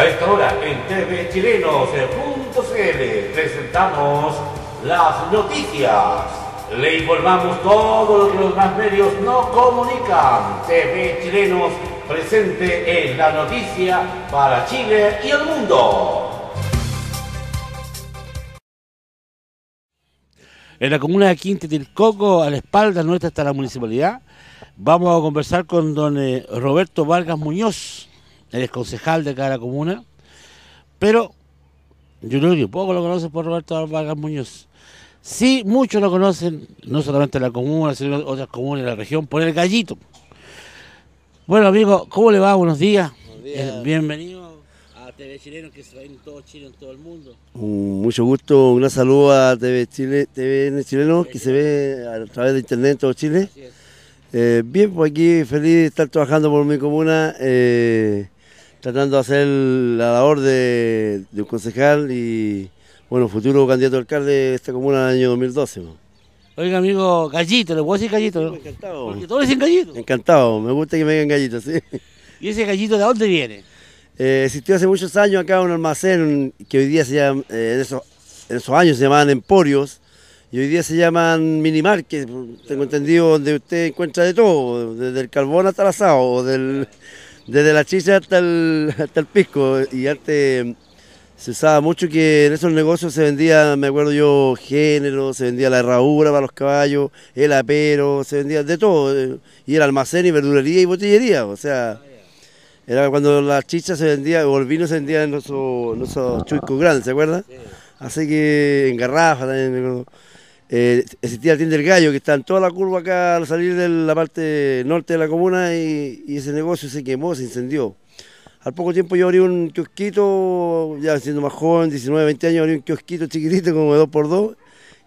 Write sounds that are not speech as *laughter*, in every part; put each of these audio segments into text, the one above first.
A esta hora en tvchilenos.cl presentamos las noticias. Le informamos todo lo que los más medios no comunican. TV Chilenos presente en la noticia para Chile y el mundo. En la comuna de Quinte del a la espalda nuestra está la municipalidad. Vamos a conversar con don eh, Roberto Vargas Muñoz, él es concejal de cada comuna, pero yo creo que poco lo conocen por Roberto Vargas Muñoz. Sí, muchos lo conocen, no solamente la comuna, sino otras comunas de la región, por el gallito. Bueno, amigo, ¿cómo le va? Buenos días. Eh, bienvenido a TV Chileno, que se ve en todo Chile, en todo el mundo. Mm, mucho gusto, un saludo a TV, Chile, TVN Chileno, que se ve a través de internet en todo Chile. Eh, bien, pues aquí feliz de estar trabajando por mi comuna. Eh, tratando de hacer la labor de, un concejal y, bueno, futuro candidato alcalde de esta comuna del año 2012. Oiga, amigo, gallito, le puedo decir gallito, Encantado. Porque todos dicen gallito. Encantado, me gusta que me digan gallito, sí. ¿Y ese gallito de dónde viene? Eh, existió hace muchos años acá un almacén que hoy día se llama, eh, en, esos, años se llamaban emporios y hoy día se llaman que tengo entendido, donde usted encuentra de todo, desde el carbón hasta el asado, o del desde la chicha hasta el, hasta el pisco y antes mm, se usaba mucho que en esos negocios se vendía, me acuerdo yo, género, se vendía la herradura para los caballos, el apero, se vendía de todo, eh, y el almacén y verdulería y botillería, o sea, era cuando la chicha se vendía, o el vino se vendía en esos, en grandes, ¿se acuerda? Así que en garrafas también, existía eh, el tienda del gallo que está en toda la curva acá al salir de la parte norte de la comuna y, ese negocio se quemó, se incendió. Al poco tiempo yo abrí un kiosquito, ya siendo más joven, 19, 20 años, abrí un kiosquito chiquitito como de 2x2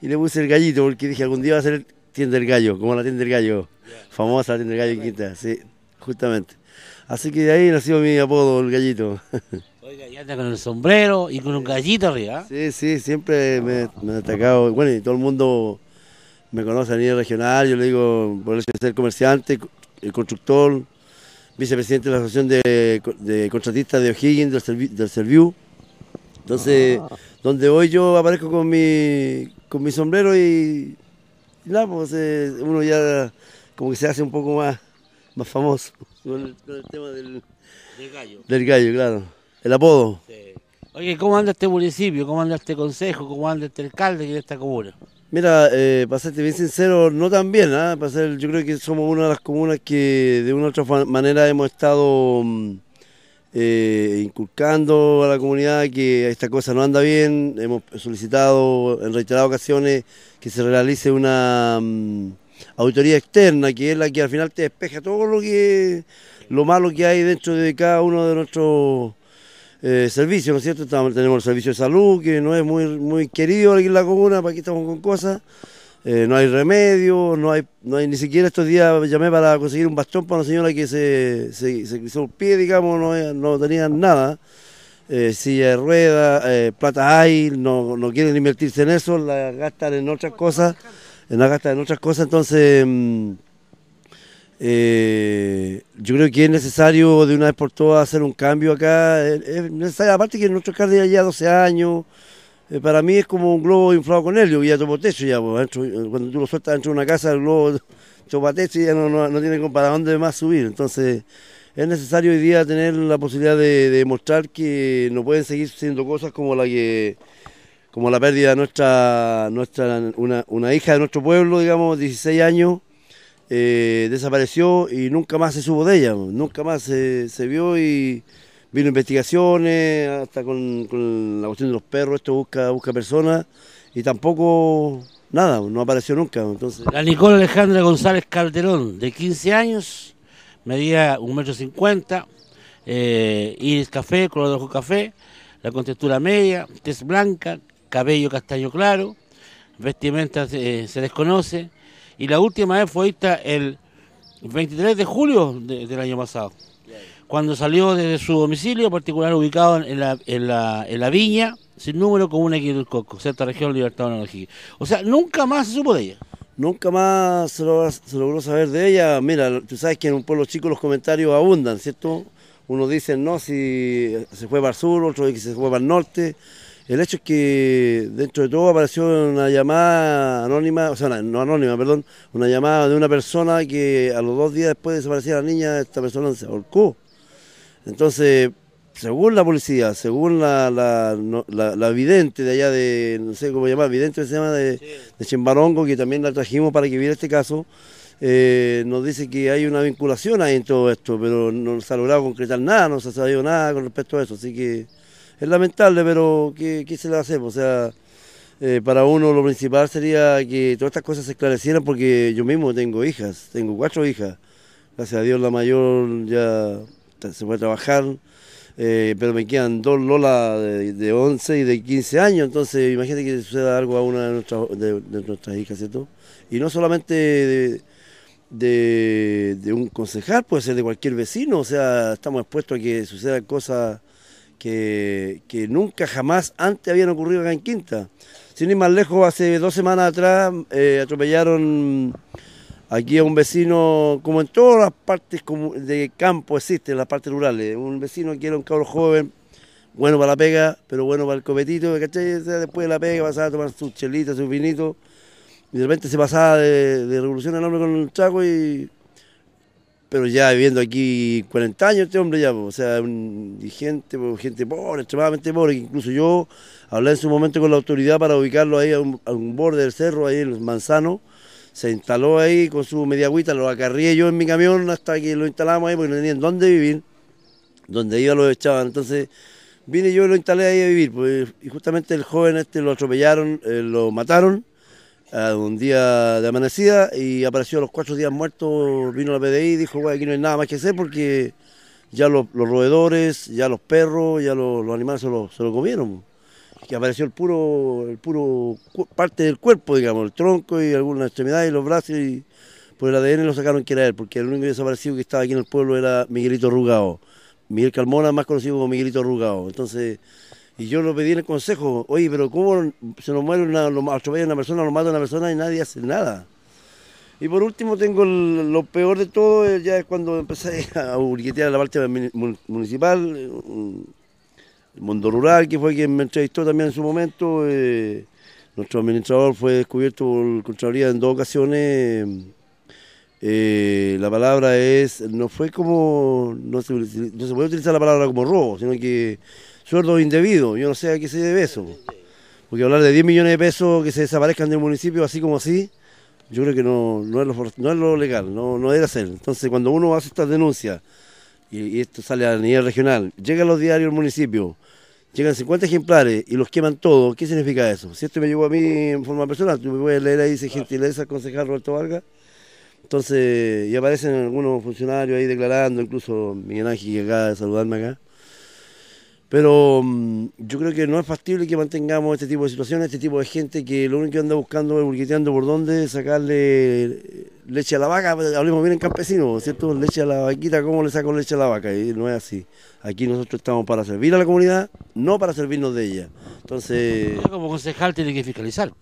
y le puse el gallito porque dije algún día va a ser tienda del gallo, como la tienda del gallo, famosa la tienda del gallo en Quinta, sí, justamente. Así que de ahí nació mi apodo, el gallito. *laughs* con el sombrero y con un gallito arriba. ¿eh? Sí, sí, siempre me, he atacado. Bueno, y todo el mundo me conoce a nivel regional. Yo le digo, por eso ser comerciante, el eh, constructor, vicepresidente de la Asociación de, Contratistas de O'Higgins, del, Serviu. Entonces, ah. donde hoy yo aparezco con mi, con mi sombrero y, pues eh, uno ya como que se hace un poco más, más famoso *laughs* con el, tema del, del gallo. Del gallo, claro el apodo. Oye, ¿cómo anda este municipio? ¿Cómo anda este consejo? ¿Cómo anda este alcalde que esta comuna? Mira, eh, para serte bien sincero, no tan bien. ¿ah? yo creo que somos una de las comunas que de una u otra manera hemos estado mm, eh, inculcando a la comunidad que esta cosa no anda bien. Hemos solicitado en reiteradas ocasiones que se realice una mm, auditoría externa, que es la que al final te despeja todo lo que lo malo que hay dentro de cada uno de nuestros eh, servicios, ¿no es cierto? tenemos el servicio de salud, que no es muy, muy querido aquí en la comuna, para aquí estamos con cosas. Eh, no hay remedio, no hay, no hay ni siquiera estos días llamé para conseguir un bastón para una señora que se, se, se cruzó el pie, digamos, no, no tenía nada. Eh, silla de ruedas, eh, plata hay, no, no, quieren invertirse en eso, la gastan en otras cosas, la gastan en otras cosas, entonces... Mm, eh, yo creo que es necesario de una vez por todas hacer un cambio acá. Eh, es, necesario, aparte que nuestro alcalde ya 12 años, eh, para mí es como un globo inflado con helio, ya topo techo ya. Pues, eh, cuando tú lo sueltas dentro de una casa, el globo *laughs* topa techo ya no, tiene para dónde más subir. Entonces es necesario hoy día tener la posibilidad de, demostrar que no pueden seguir siendo cosas como la que como la pérdida de nuestra, nuestra una, una hija de nuestro pueblo, digamos, 16 años, eh, desapareció y nunca más se supo de ella, nunca más se, vio y vino investigaciones, hasta con, la cuestión de los perros, esto busca, busca personas y tampoco nada, no apareció nunca. La Nicole Alejandra González Calderón, de 15 años, medía 1,50 m, eh, iris café, color de café, la contextura media, tez blanca, cabello castaño claro, vestimenta eh, se desconoce, y la última vez fue esta el 23 de julio del año pasado, cuando salió desde su domicilio particular ubicado en la, en la, viña, sin número, equipo del Coco, cierta región Libertad energía. O sea, nunca más se supo de ella. Nunca más se, logró saber de ella. Mira, tú sabes que en un pueblo chico los comentarios abundan, ¿cierto? Uno dice, no, si se fue para el sur, otro dice que se fue para el norte. El hecho es que dentro de todo apareció una llamada anónima, o sea, no anónima, perdón, una llamada de una persona que a los dos días después de desaparecer la niña, esta persona se ahorcó. Entonces, según la policía, según la, la, la, vidente de allá de, no sé cómo llamar, vidente se llama de, de Chimbarongo, que también la trajimos para que viera este caso, eh, nos dice que hay una vinculación ahí en todo esto, pero no se ha logrado concretar nada, no se ha sabido nada con respecto a eso, así que es lamentable, pero ¿qué, se le hace, O sea, eh, para uno lo principal sería que todas estas cosas se esclarecieran porque yo mismo tengo hijas, tengo cuatro hijas. Gracias a Dios la mayor ya se fue a trabajar, eh, pero me quedan dos Lola de, 11 y de 15 años, entonces imagínate que suceda algo a una de, nuestras hijas, ¿cierto? Y no solamente de, de, un concejal, puede ser de cualquier vecino, o sea, estamos expuestos a que sucedan cosas que, nunca jamás antes habían ocurrido acá en Quinta. Sin ir más lejos, hace dos semanas atrás eh, atropellaron aquí a un vecino, como en todas las partes de campo existen, las partes rurales, un vecino que era un cabro joven, bueno para la pega, pero bueno para el copetito, ¿cachai? Después de la pega pasaba a tomar sus chelitas, sus vinitos, y de repente se pasaba de, de revolución enorme con el chaco y pero ya viviendo aquí 40 años este hombre ya, o sea, un, gente, gente pobre, extremadamente pobre, incluso yo hablé en su momento con la autoridad para ubicarlo ahí a un, borde del cerro, ahí en los manzanos, se instaló ahí con su media mediagüita, lo acarrié yo en mi camión hasta que lo instalamos ahí porque no tenían dónde vivir, donde iba lo echaban, entonces vine yo y lo instalé ahí a vivir, pues, y justamente el joven este lo atropellaron, eh, lo mataron, Ah, un día de amanecida y apareció a los cuatro días muertos, vino la PDI y dijo, güey, aquí no hay nada más que hacer porque ya los, roedores, ya los perros, ya los, animales se lo, comieron. Que apareció el puro, el puro parte del cuerpo, digamos, el tronco y algunas extremidades y los brazos y por el ADN lo sacaron que era él, porque el único desaparecido que estaba aquí en el pueblo era Miguelito Rugao. Miguel Calmona, más conocido como Miguelito Rugao. Entonces, y yo lo pedí en el consejo, oye, pero ¿cómo se nos muere una, lo, atropella una persona, lo mata una persona y nadie hace nada? Y por último tengo lo peor de todo, eh, ya es cuando empecé a ubiquetear la parte municipal, el eh, mundo rural, que fue quien me entrevistó también en su momento. Eh, nuestro administrador fue descubierto por Contraloría en dos ocasiones. la palabra es, no fue como, se, no se puede utilizar la palabra como robo, sino que sueldo indebido, Yo no sé a qué se debe eso. Porque hablar de 10 millones de pesos que se desaparezcan del municipio así como así, yo creo que no, no, es, lo, no es lo legal, no, no debe ser. Entonces, cuando uno hace estas denuncias, y, esto sale a nivel regional, llegan los diarios del municipio, llegan 50 ejemplares y los queman todos, ¿qué significa eso? Si esto me llegó a mí en forma personal, tú me puedes leer ahí, dice gentileza, concejal Roberto Vargas. Entonces, y aparecen algunos funcionarios ahí declarando, incluso Miguel Ángel que acaba de saludarme acá. Pero mm, yo creo que no es factible que mantengamos este tipo de situaciones, este tipo de gente que lo único que anda buscando es burgueteando por dónde sacarle eh, leche a la vaca. Hablemos bien en campesino, ¿cierto? Leche a la vaquita, ¿cómo le saco leche a la vaca? Y no es así. Aquí nosotros estamos para servir a la comunidad, no para servirnos de ella. Entonces. Como concejal tiene que fiscalizar.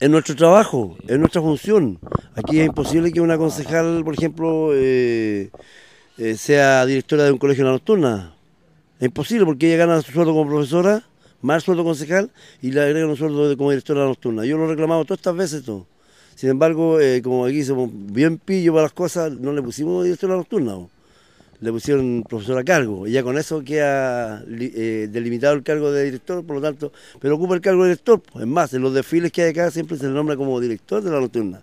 Es nuestro trabajo, es nuestra función. Aquí es imposible que una concejal, por ejemplo, eh, eh, sea directora de un colegio en la nocturna es imposible porque ella gana su sueldo como profesora, más sueldo concejal y le agrega un sueldo de, como directora nocturna. Yo lo he reclamado todas estas veces todo. Sin embargo, eh, como aquí somos bien pillo para las cosas, no le pusimos directora nocturna. Le pusieron profesora a cargo. Y ya con eso queda eh, delimitado el cargo de director, por lo tanto, pero ocupa el cargo de director. Pues es más, en los desfiles que hay acá siempre se le nombra como director de la nocturna.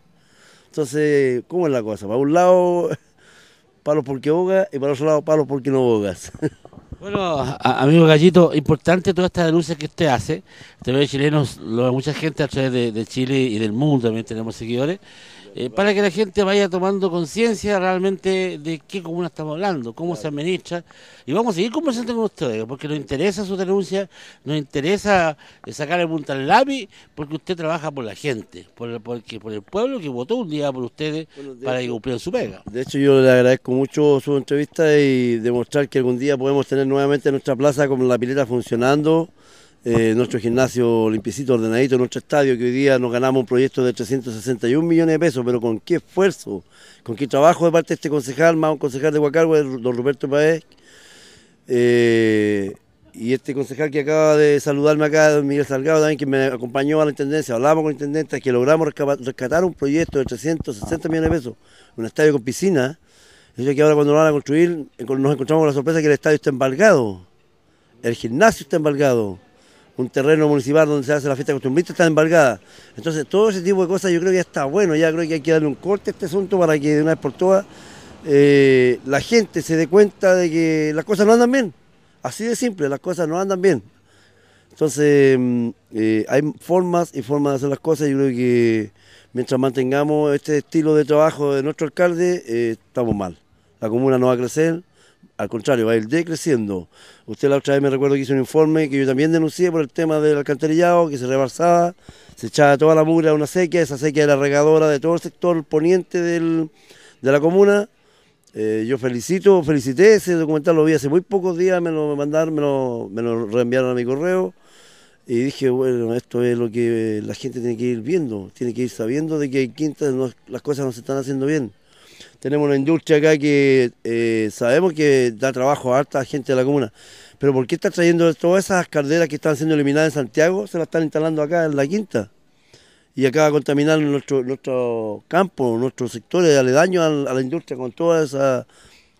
Entonces, ¿cómo es la cosa? Para un lado, *laughs* palos porque bogas y para otro lado, palos porque no bogas. *laughs* Bueno, amigo Gallito, importante todas estas denuncias que usted hace. TV Chilenos, lo, mucha gente a través de Chile y del mundo también tenemos seguidores. Eh, para que la gente vaya tomando conciencia realmente de qué comuna estamos hablando, cómo se administra. Y vamos a seguir conversando con ustedes, porque nos interesa su denuncia, nos interesa eh, sacar el punta al lápiz, porque usted trabaja por la gente, por, el, porque, por el pueblo que votó un día por ustedes para que cumplieran su pega. De hecho, yo le agradezco mucho su entrevista y demostrar que algún día podemos tener nuevamente nuestra plaza con la pileta funcionando eh, nuestro gimnasio limpicito, ordenadito, nuestro estadio, que hoy día nos ganamos un proyecto de 361 millones de pesos, pero con qué esfuerzo, con qué trabajo de parte de este concejal, más un concejal de Huacargo, don Roberto Paez, eh, y este concejal que acaba de saludarme acá, don Miguel Salgado, también que me acompañó a la intendencia, hablamos con la intendencia, que logramos rescatar un proyecto de 360 millones de pesos, un estadio con piscina, yo que ahora cuando lo van a construir nos encontramos con la sorpresa que el estadio está embargado, el gimnasio está embargado, un terreno municipal donde se hace la fiesta costumbrista está embargada. Entonces, todo ese tipo de cosas yo creo que ya está bueno, ya creo que hay que darle un corte a este asunto para que de una vez por todas eh, la gente se dé cuenta de que las cosas no andan bien. Así de simple, las cosas no andan bien. Entonces, mm, eh, hay formas y formas de hacer las cosas. Yo creo que mientras mantengamos este estilo de trabajo de nuestro alcalde, eh, estamos mal. La comuna no va a crecer, al contrario, va a ir decreciendo. Usted la otra vez me recuerdo que hizo un informe que yo también denuncié por el tema del alcantarillado, que se rebalsaba, se echaba toda la mugre a una sequía, esa sequía era regadora de todo el sector poniente de la comuna. Eh, yo felicito, felicité ese documental, lo vi hace muy pocos días, me lo mandaron, me lo, reenviaron a mi correo y dije, bueno, esto es lo que la gente tiene que ir viendo, tiene que ir sabiendo de que en Quinta las cosas no se están haciendo bien tenemos una industria acá que eh, sabemos que da trabajo a harta gente de la comuna. Pero ¿por qué está trayendo todas esas calderas que están siendo eliminadas en Santiago? Se las están instalando acá en la quinta. Y acaba contaminando contaminar nuestro, nuestro campo, nuestros sectores aledaños a, a la industria con toda esa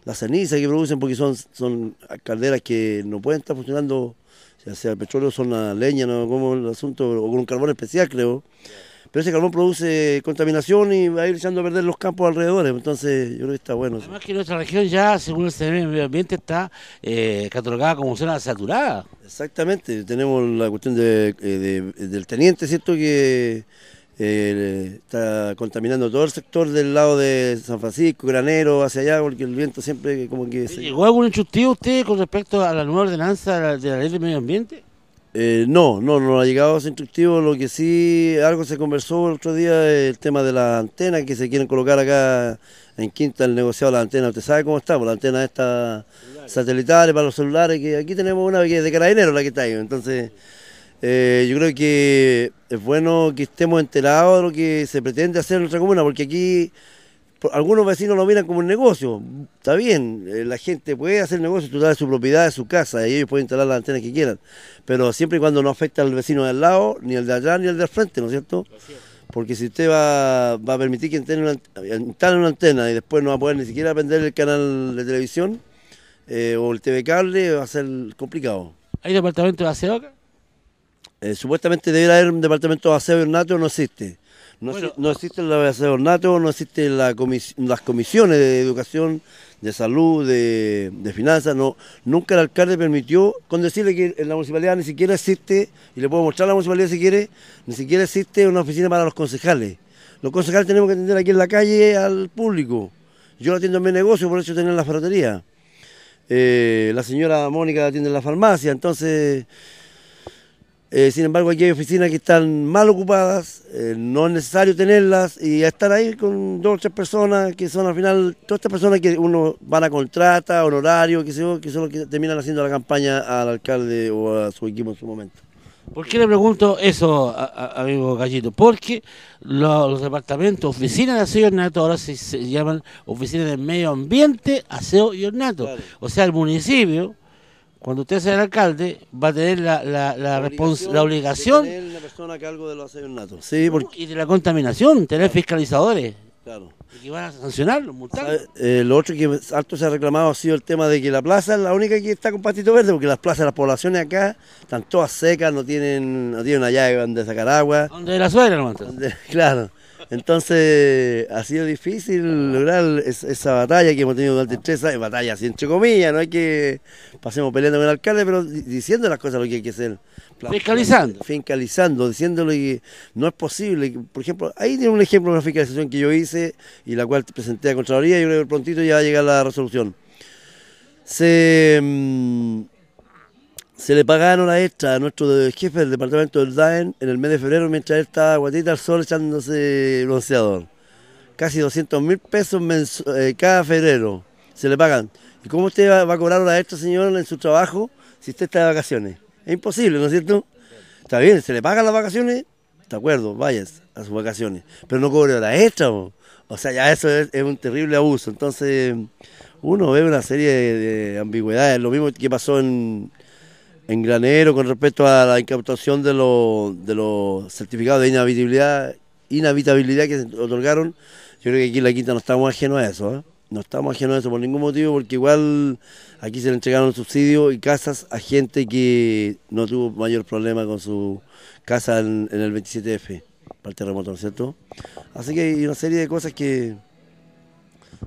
la ceniza que producen, porque son, son calderas que no pueden estar funcionando, ya sea el petróleo, son la leña, no como el asunto, o con un carbón especial creo pero ese carbón produce contaminación y va a ir echando a perder los campos alrededor, entonces yo creo que está bueno. Además que nuestra región ya, según el de este medio ambiente, está eh, catalogada como zona saturada. Exactamente, tenemos la cuestión eh, del teniente, ¿cierto? Que eh, está contaminando todo el sector del lado de San Francisco, Granero, hacia allá, porque el viento siempre como que... ¿Llegó algún enchustivo usted con respecto a la nueva ordenanza de la ley de medio ambiente? Eh, no, no, no ha llegado ese instructivo. Lo que sí, algo se conversó el otro día, el tema de las antenas que se quieren colocar acá en Quinta, el negociado de las antenas. Usted sabe cómo estamos, pues las antenas estas satelitales para los celulares, que aquí tenemos una que es de carabinero la que está ahí. Entonces, eh, yo creo que es bueno que estemos enterados de lo que se pretende hacer en nuestra comuna, porque aquí algunos vecinos lo miran como un negocio. Está bien, eh, la gente puede hacer negocio, tú de su propiedad, de su casa, y ellos pueden instalar las antenas que quieran. Pero siempre y cuando no afecta al vecino del lado, ni al de allá, ni al del frente, ¿no es cierto? Porque si usted va, a permitir que eh, instale una, antena y después no va a poder ni siquiera aprender el canal de televisión eh, o el TV cable, va a ser complicado. ¿Hay departamento de aseo supuestamente debería haber un departamento de aseo no existe. No, no existe el nato, no existen la las comisiones de educación, de salud, de, finanzas. No, nunca el alcalde permitió, con decirle que en la municipalidad ni siquiera existe, y le puedo mostrar la municipalidad si quiere, ni siquiera existe una oficina para los concejales. Los concejales tenemos que atender aquí en la calle al público. Yo atiendo en mi negocio, por eso tengo la ferretería. Eh, la señora Mónica atiende en la farmacia, entonces eh, sin embargo, aquí hay oficinas que están mal ocupadas, eh, no es necesario tenerlas y estar ahí con dos o tres personas que son al final, todas estas personas que uno van a contrata, honorario, que, que son los que terminan haciendo la campaña al alcalde o a su equipo en su momento. ¿Por qué le pregunto eso, amigo Gallito? Porque los, departamentos, oficinas de aseo y ornato, ahora se, llaman oficinas de medio ambiente, aseo y ornato. O sea, el municipio cuando usted sea el alcalde, va a tener la, la, la, obligación, la obligación. la persona a cargo de los asesinatos. Sí, porque... Y de la contaminación, tener fiscalizadores. Claro. Y que van a sancionarlos, multarlos. Ah, eh, lo otro que alto se ha reclamado ha sido el tema de que la plaza es la única que está con pastito verde, porque las plazas, las poblaciones acá están todas secas, no tienen, no tienen allá de sacar agua. Donde la suegra, hermano? *laughs* Claro. Entonces, ha sido difícil lograr esa batalla que hemos tenido durante tres años, batalla sin entre comillas, no hay que pasemos peleando con el alcalde, pero diciendo las cosas lo que hay que hacer. Fiscalizando. Fiscalizando, diciéndole que no es posible. Por ejemplo, ahí tiene un ejemplo de una fiscalización que yo hice y la cual presenté a Contraloría y yo creo que prontito ya va a llegar la resolución. Se mm, se le pagaron a extra a nuestro jefe del departamento del DAEN en el mes de febrero mientras él estaba guatita al sol echándose bronceador. Casi 200 mil pesos eh, cada febrero se le pagan. ¿Y cómo usted va, a cobrar a extra, señor, en su trabajo si usted está de vacaciones? Es imposible, ¿no es cierto? Está bien, se le pagan las vacaciones, de acuerdo, vayas a sus vacaciones, pero no cobre la extra. O sea, ya eso es, un terrible abuso. Entonces, uno ve una serie de ambigüedades, lo mismo que pasó en, en granero con respecto a la incautación de los, de los certificados de inhabitabilidad, inhabitabilidad que se otorgaron, yo creo que aquí en la quinta no estamos ajenos a eso, ¿eh? no estamos ajenos a eso por ningún motivo, porque igual aquí se le entregaron subsidios y casas a gente que no tuvo mayor problema con su casa en, en el 27F, para el terremoto, ¿no es cierto? Así que hay una serie de cosas que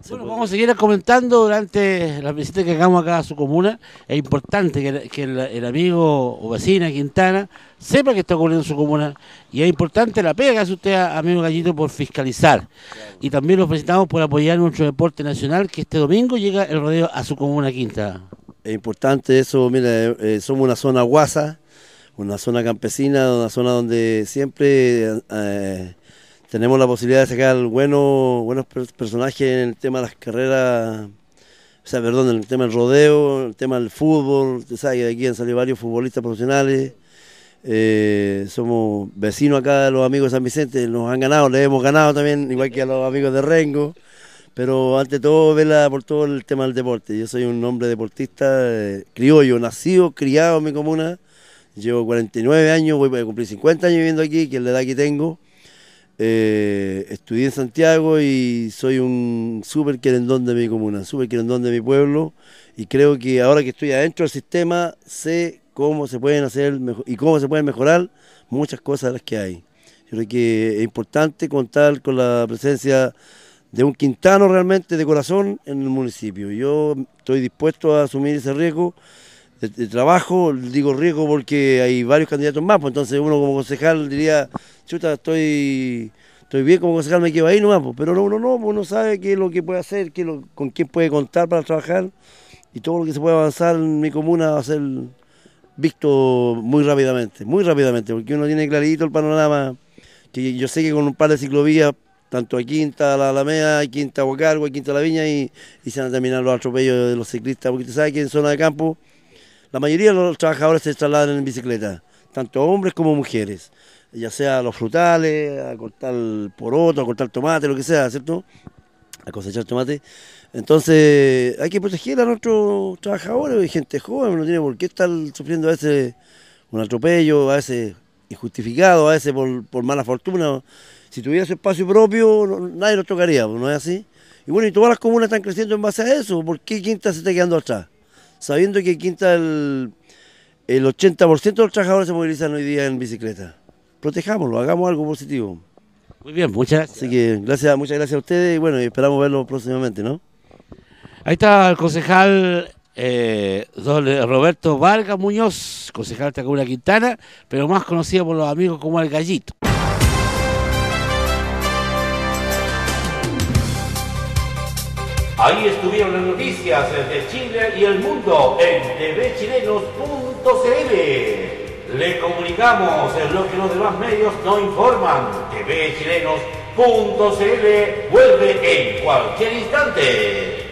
bueno, vamos a seguir comentando durante la visita que hagamos acá a su comuna. Es importante que, el, amigo o vecina Quintana sepa que está ocurriendo en su comuna. Y es importante la pega que hace usted, amigo Gallito, por fiscalizar. Y también los felicitamos por apoyar nuestro deporte nacional, que este domingo llega el rodeo a su comuna quinta. Es importante eso, mira, eh, eh, somos una zona guasa, una zona campesina, una zona donde siempre... Eh, tenemos la posibilidad de sacar buenos, buenos personajes en el tema de las carreras, o sea, perdón, en el tema del rodeo, en el tema del fútbol, usted de aquí han salido varios futbolistas profesionales. Eh, somos vecinos acá de los amigos de San Vicente, nos han ganado, les hemos ganado también, igual que a los amigos de Rengo, pero ante todo vela por todo el tema del deporte. Yo soy un hombre deportista eh, criollo, nacido, criado en mi comuna, llevo 49 años, voy a cumplir 50 años viviendo aquí, que es la edad que tengo. Eh, estudié en Santiago y soy un súper querendón de mi comuna, súper querendón de mi pueblo y creo que ahora que estoy adentro del sistema sé cómo se pueden hacer y cómo se pueden mejorar muchas cosas las que hay. creo que es importante contar con la presencia de un quintano realmente de corazón en el municipio. Yo estoy dispuesto a asumir ese riesgo trabajo, digo riesgo porque hay varios candidatos más, pues, entonces uno como concejal diría, chuta, estoy, estoy bien como concejal, me quedo ahí nomás, pues". pero no, uno no, pues, uno sabe qué es lo que puede hacer, qué con quién puede contar para trabajar y todo lo que se puede avanzar en mi comuna va a ser visto muy rápidamente, muy rápidamente, porque uno tiene clarito el panorama, que yo sé que con un par de ciclovías tanto a Quinta, a la Alameda, a Quinta, a Huacargo, a Quinta, la Viña, y, y, se van a terminar los atropellos de los ciclistas, porque tú sabes que en zona de campo la mayoría de los trabajadores se trasladan en bicicleta, tanto hombres como mujeres, ya sea a los frutales, a cortar poroto, a cortar tomate, lo que sea, ¿cierto? A cosechar tomate. Entonces hay que proteger a nuestros trabajadores, y gente joven, no tiene por qué estar sufriendo a veces un atropello, a veces injustificado, a veces por, mala fortuna. Si tuviera su espacio propio, nadie lo tocaría, pues, ¿no es así? Y bueno, y todas las comunas están creciendo en base a eso. ¿Por qué Quinta se está quedando atrás? sabiendo que en Quinta el, 80% de los trabajadores se movilizan hoy día en bicicleta. Protejámoslo, hagamos algo positivo. Muy bien, muchas gracias. Así que gracias, muchas gracias a ustedes y bueno, esperamos verlo próximamente, ¿no? Ahí está el concejal eh, Roberto Vargas Muñoz, concejal de Comuna Quintana, pero más conocido por los amigos como el Gallito. Ahí estuvieron las noticias desde Chile y el mundo en tvchilenos.cl. Le comunicamos en lo que los demás medios no informan. tvchilenos.cl vuelve en cualquier instante.